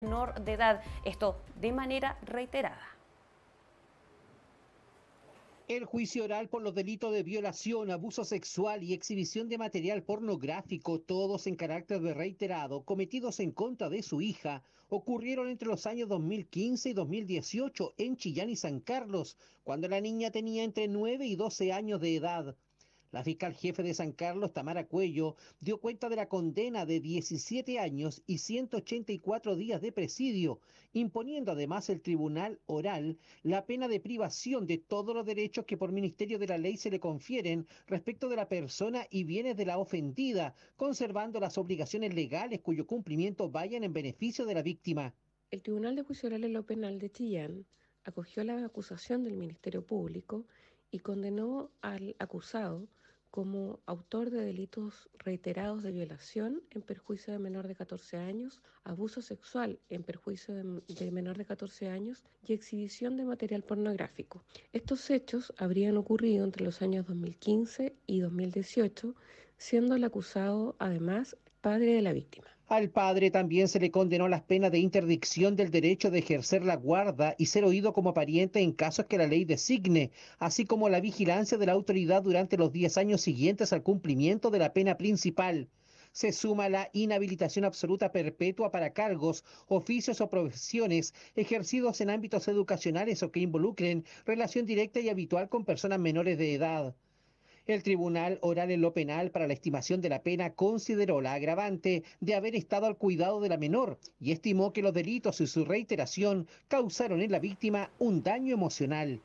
de edad, esto de manera reiterada. El juicio oral por los delitos de violación, abuso sexual y exhibición de material pornográfico, todos en carácter de reiterado, cometidos en contra de su hija, ocurrieron entre los años 2015 y 2018 en Chillán y San Carlos, cuando la niña tenía entre 9 y 12 años de edad. La fiscal jefe de San Carlos, Tamara Cuello, dio cuenta de la condena de 17 años y 184 días de presidio, imponiendo además el tribunal oral la pena de privación de todos los derechos que por ministerio de la ley se le confieren respecto de la persona y bienes de la ofendida, conservando las obligaciones legales cuyo cumplimiento vayan en beneficio de la víctima. El Tribunal de Juicio Oral en lo Penal de Chillán acogió la acusación del Ministerio Público y condenó al acusado como autor de delitos reiterados de violación en perjuicio de menor de 14 años, abuso sexual en perjuicio de, menor de 14 años y exhibición de material pornográfico. Estos hechos habrían ocurrido entre los años 2015 y 2018, siendo el acusado además padre de la víctima. Al padre también se le condenó las penas de interdicción del derecho de ejercer la guarda y ser oído como pariente en casos que la ley designe, así como la vigilancia de la autoridad durante los 10 años siguientes al cumplimiento de la pena principal. Se suma la inhabilitación absoluta perpetua para cargos, oficios o profesiones ejercidos en ámbitos educacionales o que involucren relación directa y habitual con personas menores de edad. El Tribunal Oral en lo Penal para la estimación de la pena consideró la agravante de haber estado al cuidado de la menor y estimó que los delitos y su reiteración causaron en la víctima un daño emocional.